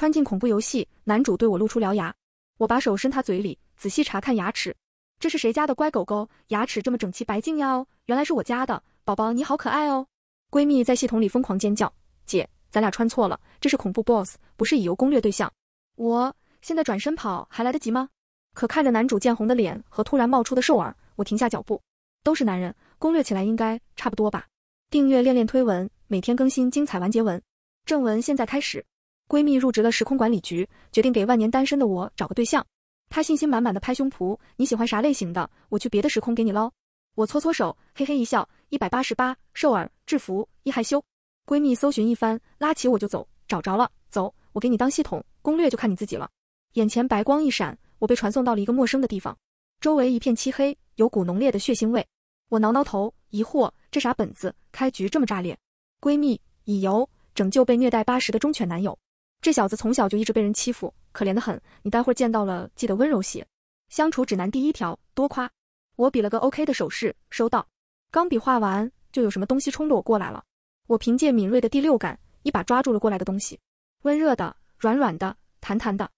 穿进恐怖游戏，男主对我露出獠牙，我把手伸他嘴里，仔细查看牙齿。这是谁家的乖狗狗？牙齿这么整齐白净呀？哦，原来是我家的宝宝，你好可爱哦！闺蜜在系统里疯狂尖叫：“姐，咱俩穿错了，这是恐怖 boss，不是乙游攻略对象。”我现在转身跑还来得及吗？可看着男主见红的脸和突然冒出的兽耳，我停下脚步。都是男人，攻略起来应该差不多吧？订阅恋恋推文，每天更新精彩完结文。正文现在开始。闺蜜入职了时空管理局，决定给万年单身的我找个对象。她信心满满的拍胸脯：“你喜欢啥类型的？我去别的时空给你捞。”我搓搓手，嘿嘿一笑：“一百八十八，瘦耳，制服，一害羞。”闺蜜搜寻一番，拉起我就走：“找着了，走，我给你当系统攻略，就看你自己了。”眼前白光一闪，我被传送到了一个陌生的地方，周围一片漆黑，有股浓烈的血腥味。我挠挠头，疑惑：“这啥本子？开局这么炸裂？”闺蜜乙游拯救被虐待八十的忠犬男友。这小子从小就一直被人欺负，可怜的很。你待会儿见到了，记得温柔些。相处指南第一条：多夸。我比了个 OK 的手势，收到。钢笔画完，就有什么东西冲着我过来了。我凭借敏锐的第六感，一把抓住了过来的东西。温热的，软软的，弹弹的，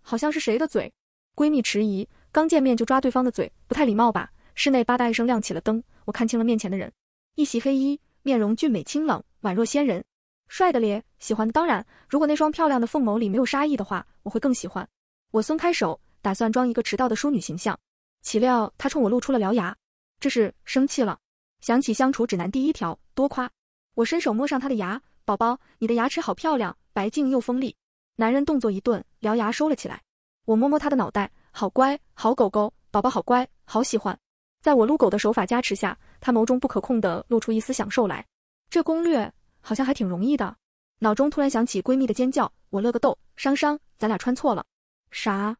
好像是谁的嘴。闺蜜迟疑，刚见面就抓对方的嘴，不太礼貌吧？室内吧嗒一声亮起了灯，我看清了面前的人，一袭黑衣，面容俊美清冷，宛若仙人。帅的咧，喜欢当然。如果那双漂亮的凤眸里没有杀意的话，我会更喜欢。我松开手，打算装一个迟到的淑女形象，岂料他冲我露出了獠牙，这是生气了。想起相处指南第一条，多夸。我伸手摸上他的牙，宝宝，你的牙齿好漂亮，白净又锋利。男人动作一顿，獠牙收了起来。我摸摸他的脑袋，好乖，好狗狗，宝宝好乖，好喜欢。在我撸狗的手法加持下，他眸中不可控的露出一丝享受来。这攻略。好像还挺容易的，脑中突然想起闺蜜的尖叫，我乐个豆，商商，咱俩穿错了，啥？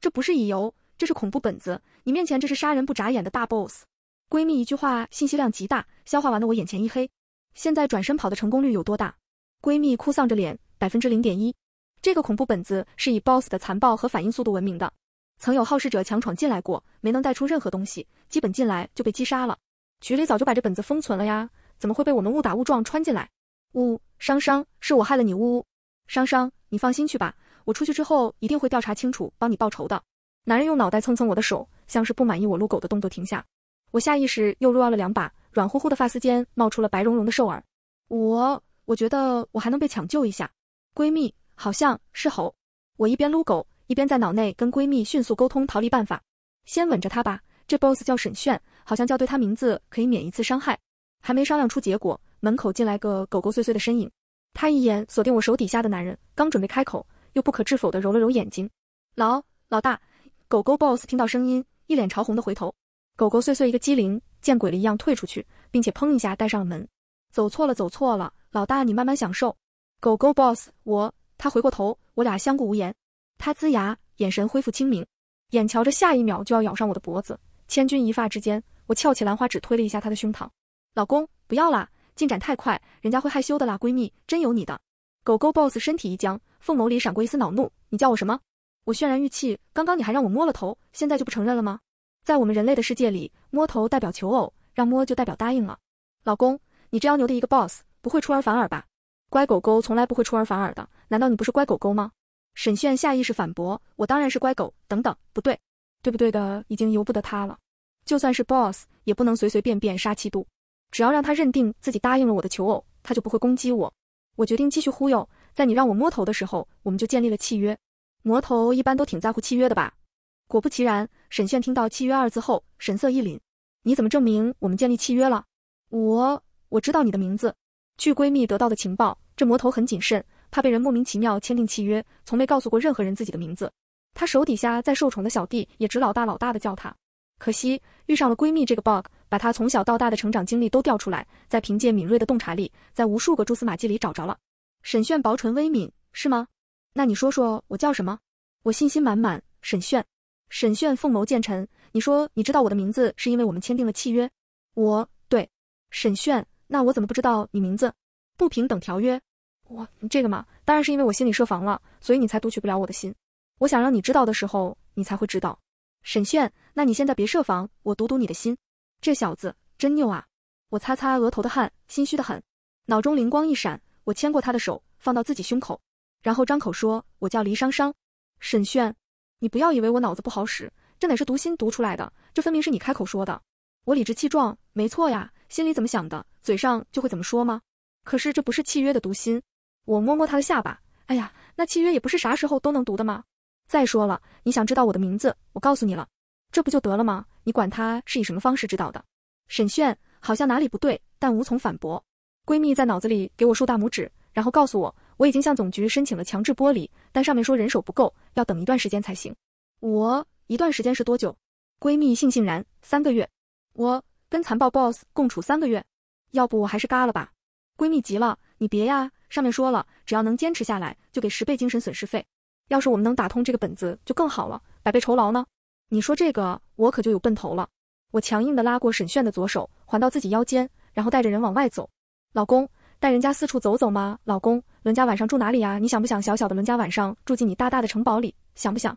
这不是乙游，这是恐怖本子，你面前这是杀人不眨眼的大 BOSS。闺蜜一句话信息量极大，消化完的我眼前一黑。现在转身跑的成功率有多大？闺蜜哭丧着脸，百分之零点一。这个恐怖本子是以 BOSS 的残暴和反应速度闻名的，曾有好事者强闯进来过，没能带出任何东西，基本进来就被击杀了。局里早就把这本子封存了呀，怎么会被我们误打误撞穿进来？呜，商商，是我害了你。呜呜，商商，你放心去吧，我出去之后一定会调查清楚，帮你报仇的。男人用脑袋蹭蹭我的手，像是不满意我撸狗的动作，停下。我下意识又撸了两把，软乎乎的发丝间冒出了白茸茸的兽耳。我，我觉得我还能被抢救一下。闺蜜好像是猴。我一边撸狗，一边在脑内跟闺蜜迅速沟通逃离办法。先吻着她吧，这 boss 叫沈炫，好像叫对他名字可以免一次伤害。还没商量出结果。门口进来个狗狗碎碎的身影，他一眼锁定我手底下的男人，刚准备开口，又不可置否的揉了揉眼睛。老老大，狗狗 boss 听到声音，一脸潮红的回头，狗狗碎碎一个机灵，见鬼了一样退出去，并且砰一下带上了门。走错了，走错了，老大你慢慢享受。狗狗 boss，我他回过头，我俩相顾无言。他呲牙，眼神恢复清明，眼瞧着下一秒就要咬上我的脖子，千钧一发之间，我翘起兰花指推了一下他的胸膛。老公，不要啦。进展太快，人家会害羞的啦！闺蜜，真有你的！狗狗 boss 身体一僵，凤眸里闪过一丝恼怒。你叫我什么？我泫然欲泣。刚刚你还让我摸了头，现在就不承认了吗？在我们人类的世界里，摸头代表求偶，让摸就代表答应了。老公，你这样牛的一个 boss，不会出尔反尔吧？乖狗狗从来不会出尔反尔的，难道你不是乖狗狗吗？沈炫下意识反驳，我当然是乖狗。等等，不对，对不对的，已经由不得他了。就算是 boss，也不能随随便便杀气度。只要让他认定自己答应了我的求偶，他就不会攻击我。我决定继续忽悠，在你让我摸头的时候，我们就建立了契约。魔头一般都挺在乎契约的吧？果不其然，沈炫听到“契约”二字后，神色一凛。你怎么证明我们建立契约了？我，我知道你的名字。据闺蜜得到的情报，这魔头很谨慎，怕被人莫名其妙签订契约，从没告诉过任何人自己的名字。他手底下再受宠的小弟也只老大老大的叫他。可惜遇上了闺蜜这个 bug。把他从小到大的成长经历都调出来，再凭借敏锐的洞察力，在无数个蛛丝马迹里找着了。沈炫薄唇微抿，是吗？那你说说我叫什么？我信心满满。沈炫，沈炫凤眸渐沉。你说你知道我的名字，是因为我们签订了契约？我，对。沈炫，那我怎么不知道你名字？不平等条约。我这个嘛，当然是因为我心里设防了，所以你才读取不了我的心。我想让你知道的时候，你才会知道。沈炫，那你现在别设防，我读读你的心。这小子真拗啊！我擦擦额头的汗，心虚得很。脑中灵光一闪，我牵过他的手，放到自己胸口，然后张口说：“我叫黎商商，沈炫，你不要以为我脑子不好使，这哪是读心读出来的？这分明是你开口说的。”我理直气壮：“没错呀，心里怎么想的，嘴上就会怎么说吗？”可是这不是契约的读心。我摸摸他的下巴，哎呀，那契约也不是啥时候都能读的吗？再说了，你想知道我的名字，我告诉你了，这不就得了吗？你管他是以什么方式知道的？沈炫好像哪里不对，但无从反驳。闺蜜在脑子里给我竖大拇指，然后告诉我我已经向总局申请了强制剥离，但上面说人手不够，要等一段时间才行。我一段时间是多久？闺蜜悻悻然，三个月。我跟残暴 boss 共处三个月，要不我还是嘎了吧？闺蜜急了，你别呀，上面说了，只要能坚持下来，就给十倍精神损失费。要是我们能打通这个本子，就更好了，百倍酬劳呢。你说这个，我可就有奔头了。我强硬的拉过沈炫的左手，环到自己腰间，然后带着人往外走。老公，带人家四处走走吗？老公，伦家晚上住哪里呀？你想不想小小的伦家晚上住进你大大的城堡里？想不想？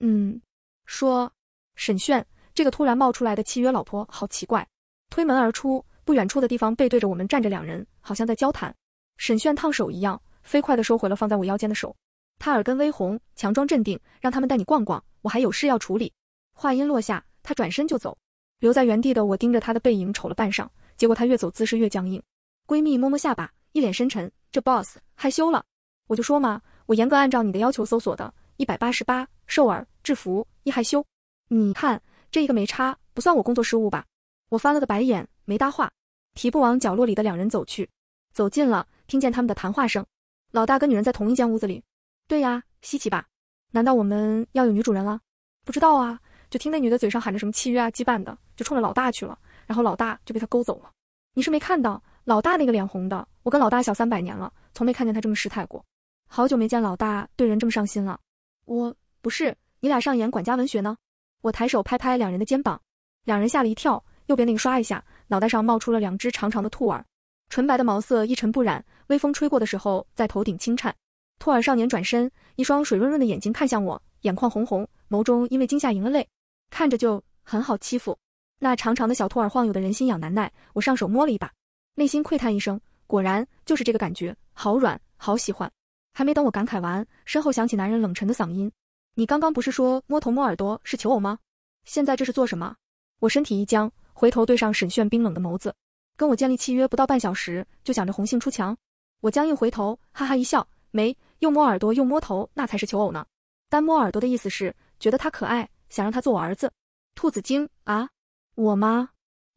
嗯。说，沈炫，这个突然冒出来的契约老婆，好奇怪。推门而出，不远处的地方背对着我们站着两人，好像在交谈。沈炫烫手一样，飞快的收回了放在我腰间的手。他耳根微红，强装镇定，让他们带你逛逛，我还有事要处理。话音落下，他转身就走，留在原地的我盯着他的背影瞅了半晌，结果他越走姿势越僵硬。闺蜜摸摸下巴，一脸深沉，这 boss 害羞了。我就说嘛，我严格按照你的要求搜索的，一百八十八瘦制服一害羞，你看这一个没差，不算我工作失误吧？我翻了个白眼，没搭话，提步往角落里的两人走去，走近了，听见他们的谈话声，老大跟女人在同一间屋子里。对呀，稀奇吧？难道我们要有女主人了？不知道啊。就听那女的嘴上喊着什么契约啊、羁绊的，就冲着老大去了，然后老大就被她勾走了。你是没看到老大那个脸红的，我跟老大小三百年了，从没看见他这么失态过。好久没见老大对人这么上心了。我不是你俩上演管家文学呢？我抬手拍拍两人的肩膀，两人吓了一跳。右边那个刷一下，脑袋上冒出了两只长长的兔耳，纯白的毛色一尘不染，微风吹过的时候在头顶轻颤。兔耳少年转身，一双水润润的眼睛看向我，眼眶红红，眸中因为惊吓盈了泪。看着就很好欺负，那长长的小兔耳晃悠的人心痒难耐。我上手摸了一把，内心喟叹一声，果然就是这个感觉，好软，好喜欢。还没等我感慨完，身后响起男人冷沉的嗓音：“你刚刚不是说摸头摸耳朵是求偶吗？现在这是做什么？”我身体一僵，回头对上沈炫冰冷的眸子。跟我建立契约不到半小时，就想着红杏出墙。我僵硬回头，哈哈一笑，没，又摸耳朵又摸头，那才是求偶呢。单摸耳朵的意思是觉得他可爱。想让他做我儿子，兔子精啊！我吗？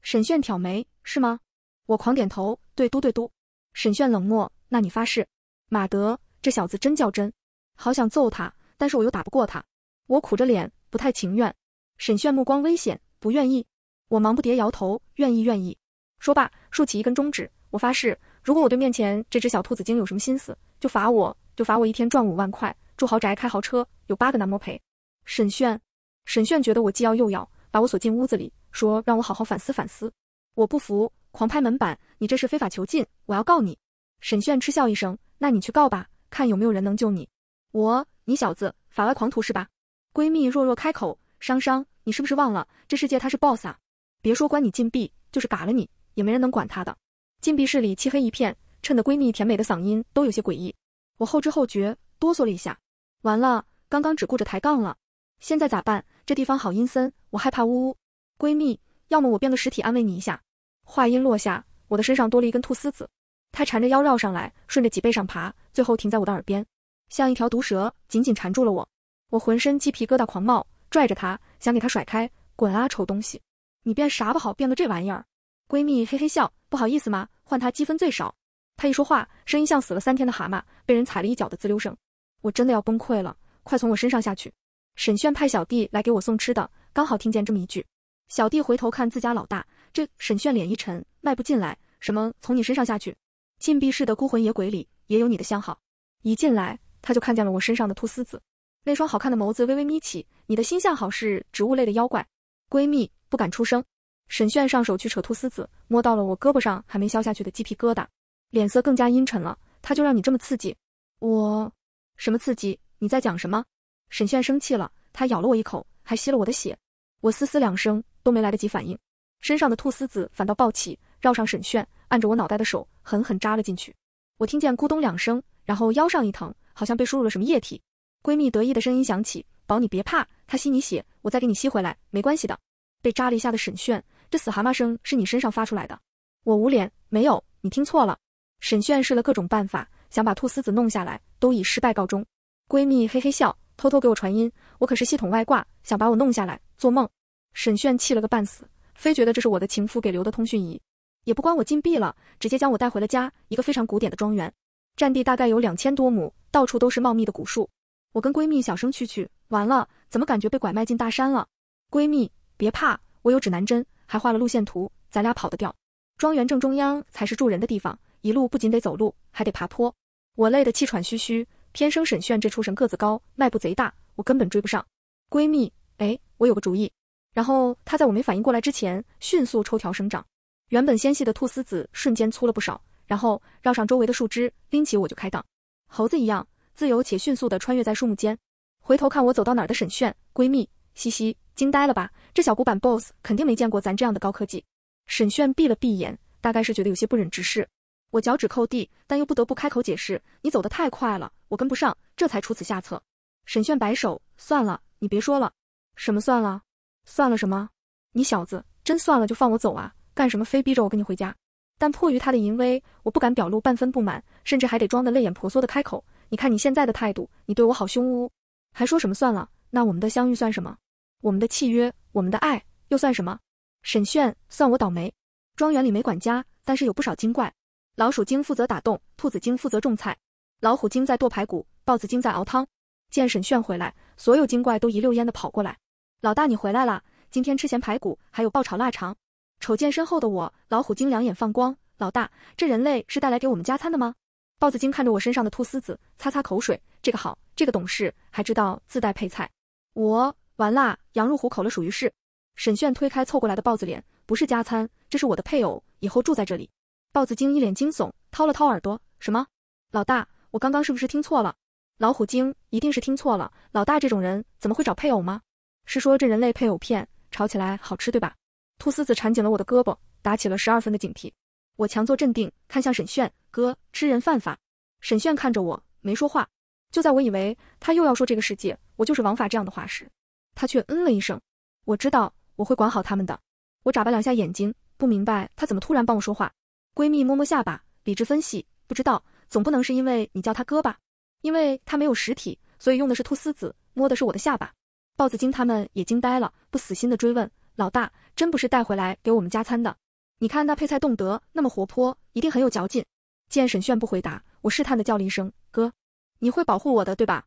沈炫挑眉，是吗？我狂点头，对嘟对嘟。沈炫冷漠，那你发誓？马德，这小子真较真，好想揍他，但是我又打不过他。我苦着脸，不太情愿。沈炫目光危险，不愿意？我忙不迭摇头，愿意愿意。说罢，竖起一根中指，我发誓，如果我对面前这只小兔子精有什么心思，就罚我，就罚我一天赚五万块，住豪宅，开豪车，有八个男模陪。沈炫。沈炫觉得我既要又要，把我锁进屋子里，说让我好好反思反思。我不服，狂拍门板，你这是非法囚禁，我要告你！沈炫嗤笑一声，那你去告吧，看有没有人能救你。我，你小子法外狂徒是吧？闺蜜弱弱开口，商商，你是不是忘了这世界他是 boss 啊？别说关你禁闭，就是嘎了你，也没人能管他的。禁闭室里漆黑一片，衬得闺蜜甜美的嗓音都有些诡异。我后知后觉，哆嗦了一下，完了，刚刚只顾着抬杠了，现在咋办？这地方好阴森，我害怕。呜呜，闺蜜，要么我变个实体安慰你一下。话音落下，我的身上多了一根兔丝子，它缠着腰绕上来，顺着脊背上爬，最后停在我的耳边，像一条毒蛇，紧紧缠住了我。我浑身鸡皮疙瘩狂冒，拽着它想给它甩开，滚啊，丑东西！你变啥不好，变个这玩意儿？闺蜜嘿嘿笑，不好意思嘛，换他积分最少。他一说话，声音像死了三天的蛤蟆，被人踩了一脚的滋溜声。我真的要崩溃了，快从我身上下去！沈炫派小弟来给我送吃的，刚好听见这么一句。小弟回头看自家老大，这沈炫脸一沉，迈步进来。什么从你身上下去？禁闭室的孤魂野鬼里也有你的相好。一进来他就看见了我身上的兔丝子，那双好看的眸子微微眯起。你的心相好是植物类的妖怪。闺蜜不敢出声。沈炫上手去扯兔丝子，摸到了我胳膊上还没消下去的鸡皮疙瘩，脸色更加阴沉了。他就让你这么刺激我？什么刺激？你在讲什么？沈炫生气了，他咬了我一口，还吸了我的血。我嘶嘶两声都没来得及反应，身上的兔丝子反倒暴起，绕上沈炫，按着我脑袋的手狠狠扎了进去。我听见咕咚两声，然后腰上一疼，好像被输入了什么液体。闺蜜得意的声音响起：“宝，你别怕，他吸你血，我再给你吸回来，没关系的。”被扎了一下，的沈炫，这死蛤蟆声是你身上发出来的？我捂脸，没有，你听错了。沈炫试了各种办法，想把兔丝子弄下来，都以失败告终。闺蜜嘿嘿笑。偷偷给我传音，我可是系统外挂，想把我弄下来，做梦！沈炫气了个半死，非觉得这是我的情夫给留的通讯仪，也不关我禁闭了，直接将我带回了家，一个非常古典的庄园，占地大概有两千多亩，到处都是茂密的古树。我跟闺蜜小声蛐蛐，完了，怎么感觉被拐卖进大山了？闺蜜别怕，我有指南针，还画了路线图，咱俩跑得掉。庄园正中央才是住人的地方，一路不仅得走路，还得爬坡，我累得气喘吁吁。天生沈炫这畜生个子高，迈步贼大，我根本追不上。闺蜜，哎，我有个主意。然后他在我没反应过来之前，迅速抽条生长，原本纤细的兔丝子瞬间粗了不少，然后绕上周围的树枝，拎起我就开荡，猴子一样自由且迅速的穿越在树木间。回头看我走到哪儿的沈炫闺蜜，嘻嘻，惊呆了吧？这小古板 boss 肯定没见过咱这样的高科技。沈炫闭了闭眼，大概是觉得有些不忍直视。我脚趾扣地，但又不得不开口解释：“你走得太快了，我跟不上，这才出此下策。”沈炫摆手：“算了，你别说了。”“什么算了？算了什么？你小子真算了，就放我走啊！干什么非逼着我跟你回家？”但迫于他的淫威，我不敢表露半分不满，甚至还得装得泪眼婆娑的开口：“你看你现在的态度，你对我好凶，呜，还说什么算了？那我们的相遇算什么？我们的契约，我们的爱又算什么？”沈炫，算我倒霉。庄园里没管家，但是有不少精怪。老鼠精负责打洞，兔子精负责种菜，老虎精在剁排骨，豹子精在熬汤。见沈炫回来，所有精怪都一溜烟的跑过来。老大你回来啦！今天吃咸排骨，还有爆炒腊肠。瞅见身后的我，老虎精两眼放光。老大，这人类是带来给我们加餐的吗？豹子精看着我身上的兔丝子，擦擦口水。这个好，这个懂事，还知道自带配菜。我完啦，羊入虎口了，属于是。沈炫推开凑过来的豹子脸，不是加餐，这是我的配偶，以后住在这里。豹子精一脸惊悚，掏了掏耳朵。什么？老大，我刚刚是不是听错了？老虎精一定是听错了。老大这种人怎么会找配偶吗？是说这人类配偶片炒起来好吃对吧？兔丝子缠紧了我的胳膊，打起了十二分的警惕。我强作镇定，看向沈炫哥。吃人犯法。沈炫看着我，没说话。就在我以为他又要说这个世界我就是王法这样的话时，他却嗯了一声。我知道，我会管好他们的。我眨巴两下眼睛，不明白他怎么突然帮我说话。闺蜜摸摸下巴，理智分析，不知道，总不能是因为你叫他哥吧？因为他没有实体，所以用的是兔丝子，摸的是我的下巴。豹子精他们也惊呆了，不死心的追问，老大真不是带回来给我们加餐的？你看那配菜冻得那么活泼，一定很有嚼劲。见沈炫不回答，我试探的叫了一声哥，你会保护我的，对吧？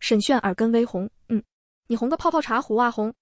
沈炫耳根微红，嗯，你红个泡泡茶壶啊红，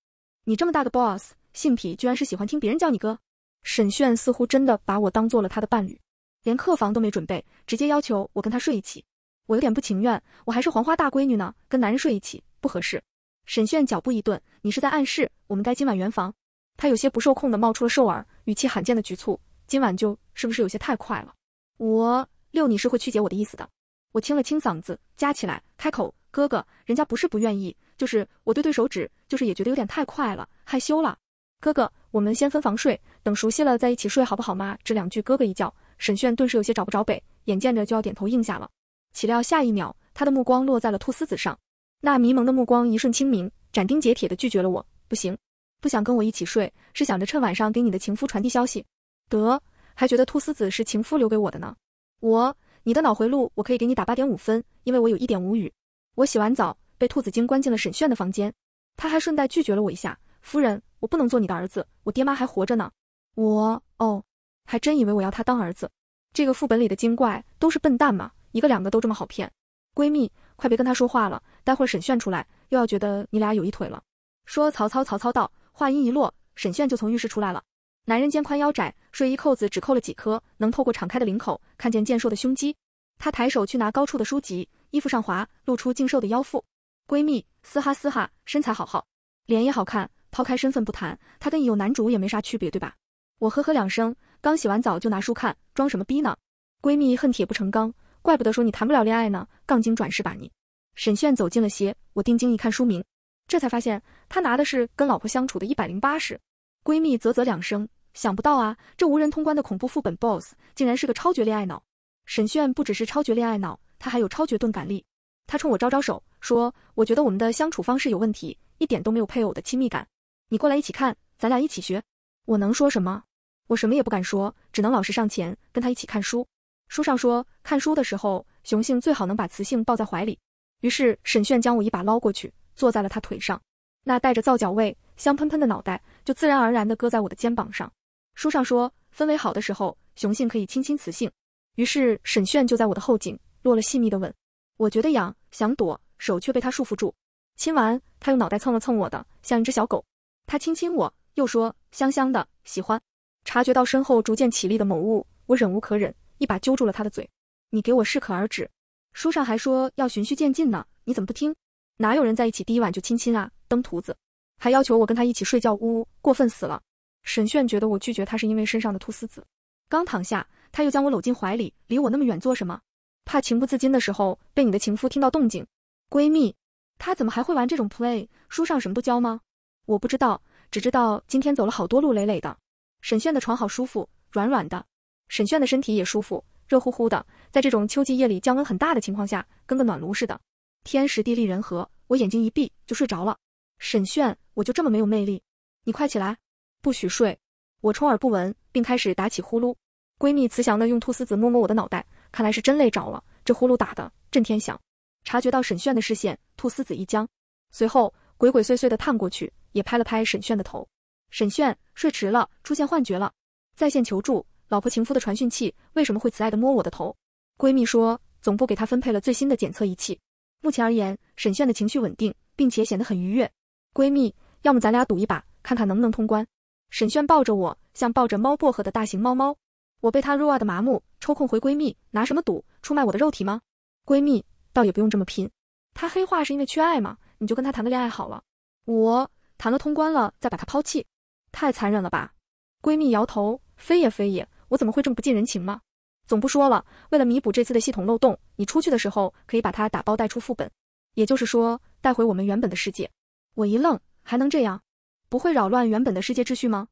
你这么大个 boss，性癖居然是喜欢听别人叫你哥。沈炫似乎真的把我当做了他的伴侣，连客房都没准备，直接要求我跟他睡一起。我有点不情愿，我还是黄花大闺女呢，跟男人睡一起不合适。沈炫脚步一顿，你是在暗示我们该今晚圆房？他有些不受控的冒出了兽耳，语气罕见的局促。今晚就是不是有些太快了？我六，你是会曲解我的意思的。我清了清嗓子，夹起来开口，哥哥，人家不是不愿意，就是我对对手指，就是也觉得有点太快了，害羞了，哥哥。我们先分房睡，等熟悉了再一起睡，好不好嘛？这两句哥哥一叫，沈炫顿时有些找不着北，眼见着就要点头应下了，岂料下一秒，他的目光落在了兔丝子上，那迷蒙的目光一瞬清明，斩钉截铁的拒绝了我，不行，不想跟我一起睡，是想着趁晚上给你的情夫传递消息。得，还觉得兔丝子是情夫留给我的呢。我，你的脑回路我可以给你打八点五分，因为我有一点无语。我洗完澡，被兔子精关进了沈炫的房间，他还顺带拒绝了我一下。夫人，我不能做你的儿子，我爹妈还活着呢。我哦，还真以为我要他当儿子。这个副本里的精怪都是笨蛋吗？一个两个都这么好骗？闺蜜，快别跟他说话了，待会儿沈炫出来又要觉得你俩有一腿了。说曹操，曹操到。话音一落，沈炫就从浴室出来了。男人肩宽腰窄，睡衣扣子只扣了几颗，能透过敞开的领口看见健硕的胸肌。他抬手去拿高处的书籍，衣服上滑，露出净瘦的腰腹。闺蜜，嘶哈嘶哈，身材好好，脸也好看。抛开身份不谈，他跟已有男主也没啥区别，对吧？我呵呵两声，刚洗完澡就拿书看，装什么逼呢？闺蜜恨铁不成钢，怪不得说你谈不了恋爱呢，杠精转世吧你！沈炫走近了些，我定睛一看书名，这才发现他拿的是《跟老婆相处的一百零八式。闺蜜啧啧两声，想不到啊，这无人通关的恐怖副本 BOSS 竟然是个超绝恋爱脑！沈炫不只是超绝恋爱脑，他还有超绝钝感力。他冲我招招手，说：“我觉得我们的相处方式有问题，一点都没有配偶的亲密感。”你过来一起看，咱俩一起学。我能说什么？我什么也不敢说，只能老实上前跟他一起看书。书上说，看书的时候雄性最好能把雌性抱在怀里。于是沈炫将我一把捞过去，坐在了他腿上。那带着皂角味、香喷喷的脑袋就自然而然地搁在我的肩膀上。书上说，氛围好的时候，雄性可以亲亲雌性。于是沈炫就在我的后颈落了细密的吻。我觉得痒，想躲，手却被他束缚住。亲完，他用脑袋蹭了蹭我的，像一只小狗。他亲亲我，又说香香的，喜欢。察觉到身后逐渐起立的某物，我忍无可忍，一把揪住了他的嘴。你给我适可而止，书上还说要循序渐进呢，你怎么不听？哪有人在一起第一晚就亲亲啊？登徒子，还要求我跟他一起睡觉，呜呜，过分死了。沈炫觉得我拒绝他是因为身上的菟丝子。刚躺下，他又将我搂进怀里，离我那么远做什么？怕情不自禁的时候被你的情夫听到动静？闺蜜，他怎么还会玩这种 play？书上什么都教吗？我不知道，只知道今天走了好多路，累累的。沈炫的床好舒服，软软的。沈炫的身体也舒服，热乎乎的。在这种秋季夜里降温很大的情况下，跟个暖炉似的。天时地利人和，我眼睛一闭就睡着了。沈炫，我就这么没有魅力？你快起来，不许睡！我充耳不闻，并开始打起呼噜。闺蜜慈祥的用兔丝子摸摸我的脑袋，看来是真累着了。这呼噜打的震天响。察觉到沈炫的视线，兔丝子一僵，随后鬼鬼祟祟的探过去。也拍了拍沈炫的头，沈炫睡迟了，出现幻觉了，在线求助老婆情夫的传讯器为什么会慈爱的摸我的头？闺蜜说，总部给她分配了最新的检测仪器，目前而言，沈炫的情绪稳定，并且显得很愉悦。闺蜜，要么咱俩赌一把，看看能不能通关。沈炫抱着我，像抱着猫薄荷的大型猫猫，我被他弱啊的麻木，抽空回闺蜜，拿什么赌？出卖我的肉体吗？闺蜜倒也不用这么拼，他黑化是因为缺爱吗？你就跟他谈个恋爱好了。我。谈了通关了，再把他抛弃，太残忍了吧？闺蜜摇头，非也非也，我怎么会这么不近人情吗？总不说了，为了弥补这次的系统漏洞，你出去的时候可以把它打包带出副本，也就是说带回我们原本的世界。我一愣，还能这样？不会扰乱原本的世界秩序吗？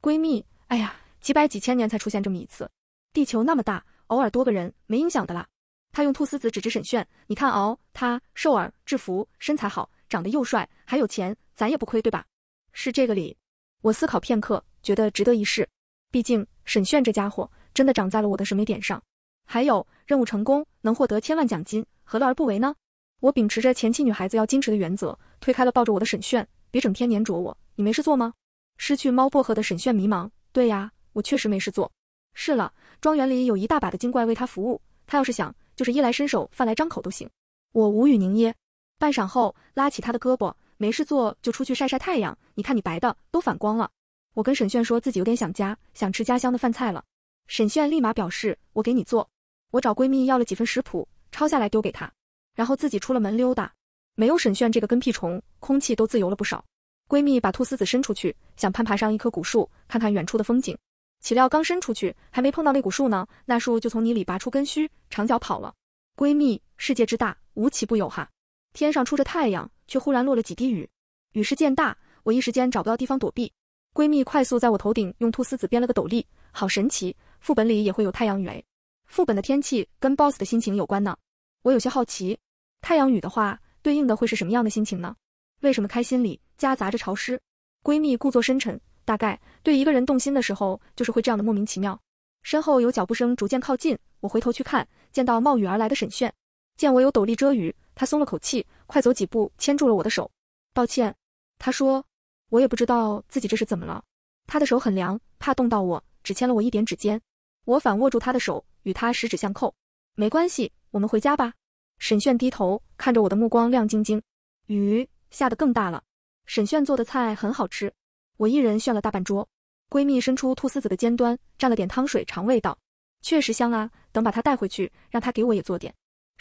闺蜜，哎呀，几百几千年才出现这么一次，地球那么大，偶尔多个人没影响的啦。他用兔丝子指指沈炫，你看哦，他瘦耳制服，身材好，长得又帅，还有钱。咱也不亏，对吧？是这个理。我思考片刻，觉得值得一试。毕竟沈炫这家伙真的长在了我的审美点上。还有任务成功能获得千万奖金，何乐而不为呢？我秉持着前期女孩子要矜持的原则，推开了抱着我的沈炫，别整天粘着我。你没事做吗？失去猫薄荷的沈炫迷茫。对呀，我确实没事做。是了，庄园里有一大把的精怪为他服务，他要是想，就是衣来伸手，饭来张口都行。我无语凝噎，半晌后拉起他的胳膊。没事做就出去晒晒太阳，你看你白的都反光了。我跟沈炫说自己有点想家，想吃家乡的饭菜了。沈炫立马表示我给你做。我找闺蜜要了几份食谱，抄下来丢给她，然后自己出了门溜达。没有沈炫这个跟屁虫，空气都自由了不少。闺蜜把兔丝子伸出去，想攀爬上一棵古树，看看远处的风景。岂料刚伸出去，还没碰到那古树呢，那树就从泥里拔出根须，长脚跑了。闺蜜，世界之大，无奇不有哈。天上出着太阳，却忽然落了几滴雨，雨势渐大，我一时间找不到地方躲避。闺蜜快速在我头顶用兔丝子编了个斗笠，好神奇！副本里也会有太阳雨雷，副本的天气跟 boss 的心情有关呢。我有些好奇，太阳雨的话，对应的会是什么样的心情呢？为什么开心里夹杂着潮湿？闺蜜故作深沉，大概对一个人动心的时候，就是会这样的莫名其妙。身后有脚步声逐渐靠近，我回头去看，见到冒雨而来的沈炫，见我有斗笠遮雨。他松了口气，快走几步，牵住了我的手。抱歉，他说，我也不知道自己这是怎么了。他的手很凉，怕冻到我，只牵了我一点指尖。我反握住他的手，与他十指相扣。没关系，我们回家吧。沈炫低头看着我的目光亮晶晶。雨下得更大了。沈炫做的菜很好吃，我一人炫了大半桌。闺蜜伸出兔丝子的尖端，蘸了点汤水尝味道，确实香啊。等把它带回去，让他给我也做点。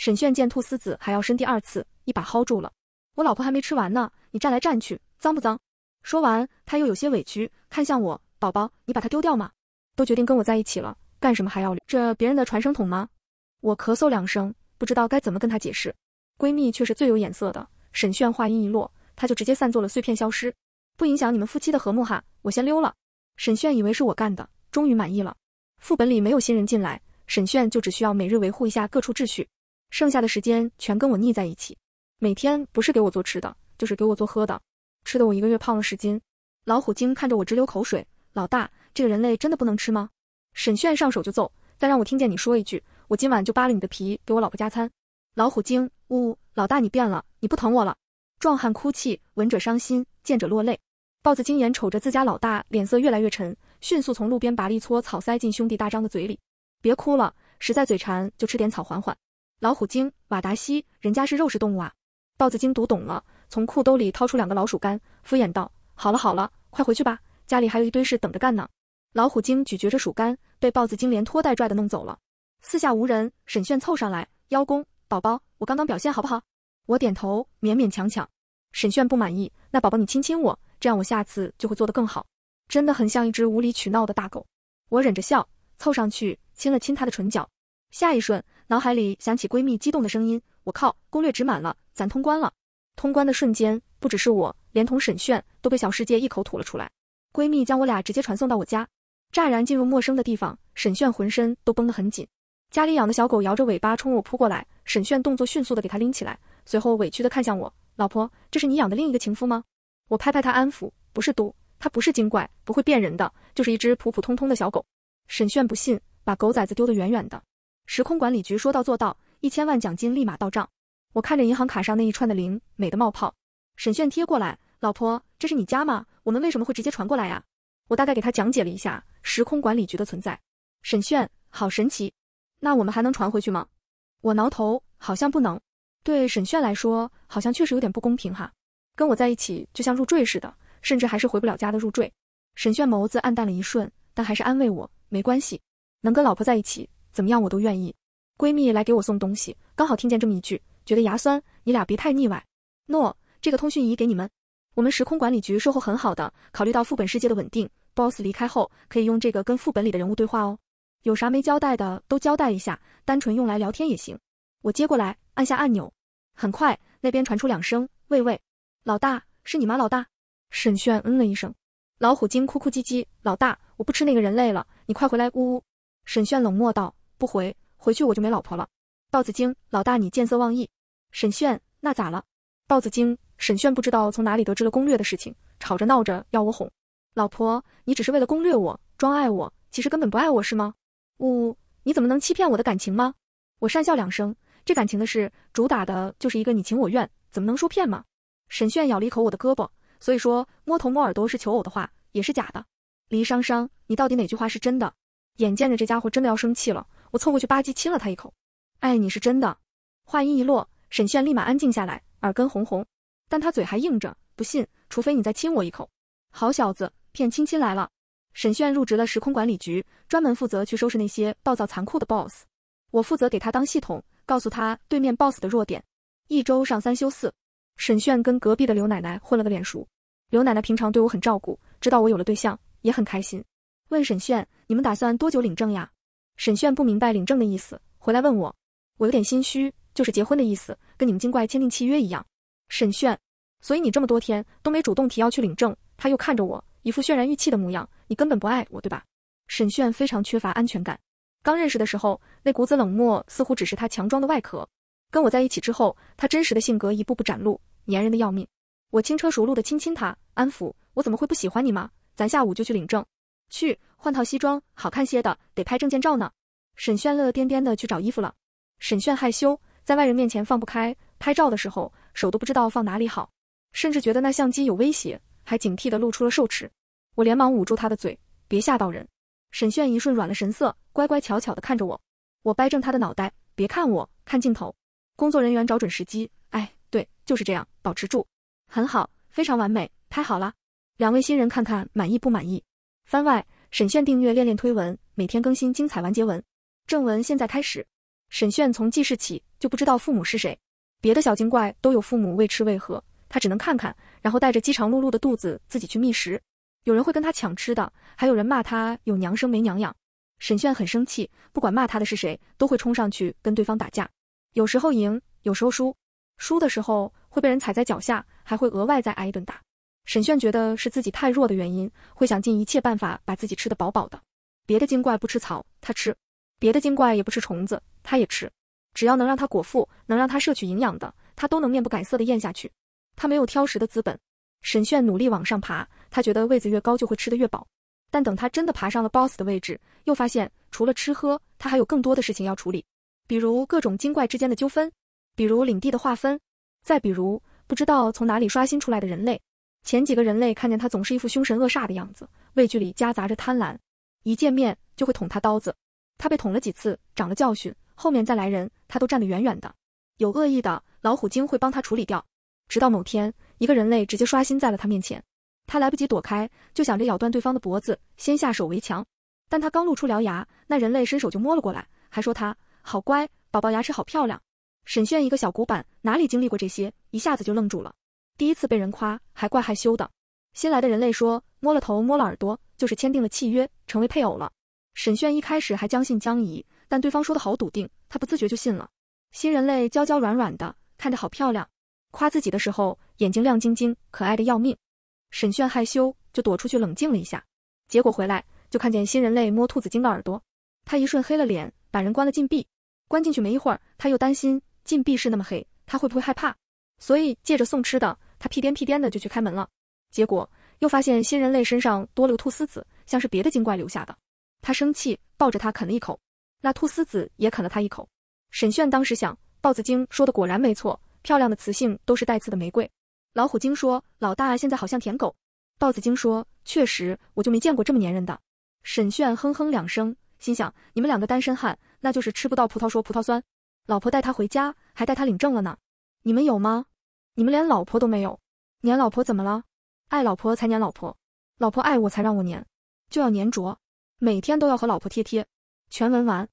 沈炫见兔丝子还要伸第二次，一把薅住了。我老婆还没吃完呢，你站来站去，脏不脏？说完，他又有些委屈，看向我：“宝宝，你把它丢掉吗？都决定跟我在一起了，干什么还要留这别人的传声筒吗？”我咳嗽两声，不知道该怎么跟他解释。闺蜜却是最有眼色的，沈炫话音一落，她就直接散作了碎片消失，不影响你们夫妻的和睦哈，我先溜了。沈炫以为是我干的，终于满意了。副本里没有新人进来，沈炫就只需要每日维护一下各处秩序。剩下的时间全跟我腻在一起，每天不是给我做吃的，就是给我做喝的，吃的我一个月胖了十斤。老虎精看着我直流口水，老大，这个人类真的不能吃吗？沈炫上手就揍，再让我听见你说一句，我今晚就扒了你的皮给我老婆加餐。老虎精，呜，老大你变了，你不疼我了。壮汉哭泣，闻者伤心，见者落泪。豹子精眼瞅着自家老大脸色越来越沉，迅速从路边拔了一撮草塞进兄弟大张的嘴里，别哭了，实在嘴馋就吃点草缓缓。老虎精瓦达西，人家是肉食动物啊！豹子精读懂了，从裤兜里掏出两个老鼠干，敷衍道：“好了好了，快回去吧，家里还有一堆事等着干呢。”老虎精咀嚼着鼠干，被豹子精连拖带拽的弄走了。四下无人，沈炫凑上来邀功：“宝宝，我刚刚表现好不好？”我点头，勉勉强强。沈炫不满意，那宝宝你亲亲我，这样我下次就会做得更好。真的很像一只无理取闹的大狗。我忍着笑，凑上去亲了亲他的唇角。下一瞬。脑海里响起闺蜜激动的声音：“我靠，攻略值满了，咱通关了！”通关的瞬间，不只是我，连同沈炫都被小世界一口吐了出来。闺蜜将我俩直接传送到我家。乍然进入陌生的地方，沈炫浑身都绷得很紧。家里养的小狗摇着尾巴冲我扑过来，沈炫动作迅速的给它拎起来，随后委屈的看向我：“老婆，这是你养的另一个情夫吗？”我拍拍他安抚：“不是嘟，它不是精怪，不会变人的，就是一只普普通通的小狗。”沈炫不信，把狗崽子丢得远远的。时空管理局说到做到，一千万奖金立马到账。我看着银行卡上那一串的零，美得冒泡。沈炫贴过来，老婆，这是你家吗？我们为什么会直接传过来呀？我大概给他讲解了一下时空管理局的存在。沈炫，好神奇！那我们还能传回去吗？我挠头，好像不能。对沈炫来说，好像确实有点不公平哈。跟我在一起就像入赘似的，甚至还是回不了家的入赘。沈炫眸子暗淡了一瞬，但还是安慰我，没关系，能跟老婆在一起。怎么样，我都愿意。闺蜜来给我送东西，刚好听见这么一句，觉得牙酸。你俩别太腻歪。诺，这个通讯仪给你们，我们时空管理局售后很好的。考虑到副本世界的稳定，boss 离开后可以用这个跟副本里的人物对话哦。有啥没交代的都交代一下，单纯用来聊天也行。我接过来，按下按钮，很快那边传出两声喂喂，老大是你吗？老大。沈炫嗯了一声。老虎精哭哭唧唧，老大，我不吃那个人类了，你快回来，呜呜。沈炫冷漠道。不回，回去我就没老婆了。豹子精，老大你见色忘义。沈炫，那咋了？豹子精，沈炫不知道从哪里得知了攻略的事情，吵着闹着要我哄。老婆，你只是为了攻略我，装爱我，其实根本不爱我是吗？呜，你怎么能欺骗我的感情吗？我讪笑两声，这感情的事，主打的就是一个你情我愿，怎么能说骗吗？沈炫咬了一口我的胳膊，所以说摸头摸耳朵是求偶的话，也是假的。黎殇殇，你到底哪句话是真的？眼见着这家伙真的要生气了。我凑过去吧唧亲了他一口，哎，你是真的。话音一落，沈炫立马安静下来，耳根红红，但他嘴还硬着，不信，除非你再亲我一口。好小子，骗亲亲来了。沈炫入职了时空管理局，专门负责去收拾那些暴躁残酷的 boss。我负责给他当系统，告诉他对面 boss 的弱点。一周上三休四。沈炫跟隔壁的刘奶奶混了个脸熟，刘奶奶平常对我很照顾，知道我有了对象，也很开心。问沈炫，你们打算多久领证呀？沈炫不明白领证的意思，回来问我，我有点心虚，就是结婚的意思，跟你们精怪签订契约一样。沈炫，所以你这么多天都没主动提要去领证？他又看着我，一副渲然欲泣的模样，你根本不爱我对吧？沈炫非常缺乏安全感，刚认识的时候那股子冷漠似乎只是他强装的外壳，跟我在一起之后，他真实的性格一步步展露，粘人的要命。我轻车熟路的亲亲他，安抚，我怎么会不喜欢你吗？咱下午就去领证，去。换套西装好看些的，得拍证件照呢。沈炫乐颠颠的去找衣服了。沈炫害羞，在外人面前放不开，拍照的时候手都不知道放哪里好，甚至觉得那相机有威胁，还警惕的露出了兽齿。我连忙捂住他的嘴，别吓到人。沈炫一瞬软了神色，乖乖巧巧的看着我。我掰正他的脑袋，别看我，看镜头。工作人员找准时机，哎，对，就是这样，保持住，很好，非常完美，拍好了。两位新人看看满意不满意？番外。沈炫订阅练练推文，每天更新精彩完结文。正文现在开始。沈炫从记事起就不知道父母是谁，别的小精怪都有父母喂吃喂喝，他只能看看，然后带着饥肠辘辘的肚子自己去觅食。有人会跟他抢吃的，还有人骂他有娘生没娘养。沈炫很生气，不管骂他的是谁，都会冲上去跟对方打架。有时候赢，有时候输，输的时候会被人踩在脚下，还会额外再挨一顿打。沈炫觉得是自己太弱的原因，会想尽一切办法把自己吃得饱饱的。别的精怪不吃草，他吃；别的精怪也不吃虫子，他也吃。只要能让他果腹，能让他摄取营养的，他都能面不改色的咽下去。他没有挑食的资本。沈炫努力往上爬，他觉得位子越高就会吃得越饱。但等他真的爬上了 boss 的位置，又发现除了吃喝，他还有更多的事情要处理，比如各种精怪之间的纠纷，比如领地的划分，再比如不知道从哪里刷新出来的人类。前几个人类看见他总是一副凶神恶煞的样子，畏惧里夹杂着贪婪，一见面就会捅他刀子。他被捅了几次，长了教训，后面再来人，他都站得远远的。有恶意的老虎精会帮他处理掉。直到某天，一个人类直接刷新在了他面前，他来不及躲开，就想着咬断对方的脖子，先下手为强。但他刚露出獠牙，那人类伸手就摸了过来，还说他好乖，宝宝牙齿好漂亮。沈炫一个小古板，哪里经历过这些，一下子就愣住了。第一次被人夸还怪害羞的，新来的人类说摸了头摸了耳朵，就是签订了契约，成为配偶了。沈炫一开始还将信将疑，但对方说的好笃定，他不自觉就信了。新人类娇娇软软的，看着好漂亮，夸自己的时候眼睛亮晶晶，可爱的要命。沈炫害羞就躲出去冷静了一下，结果回来就看见新人类摸兔子精的耳朵，他一瞬黑了脸，把人关了禁闭。关进去没一会儿，他又担心禁闭室那么黑，他会不会害怕，所以借着送吃的。他屁颠屁颠的就去开门了，结果又发现新人类身上多了个兔丝子，像是别的精怪留下的。他生气，抱着他啃了一口，那兔丝子也啃了他一口。沈炫当时想，豹子精说的果然没错，漂亮的雌性都是带刺的玫瑰。老虎精说，老大现在好像舔狗。豹子精说，确实，我就没见过这么粘人的。沈炫哼哼两声，心想，你们两个单身汉，那就是吃不到葡萄说葡萄酸。老婆带他回家，还带他领证了呢，你们有吗？你们连老婆都没有，粘老婆怎么了？爱老婆才粘老婆，老婆爱我才让我粘，就要粘着，每天都要和老婆贴贴。全文完。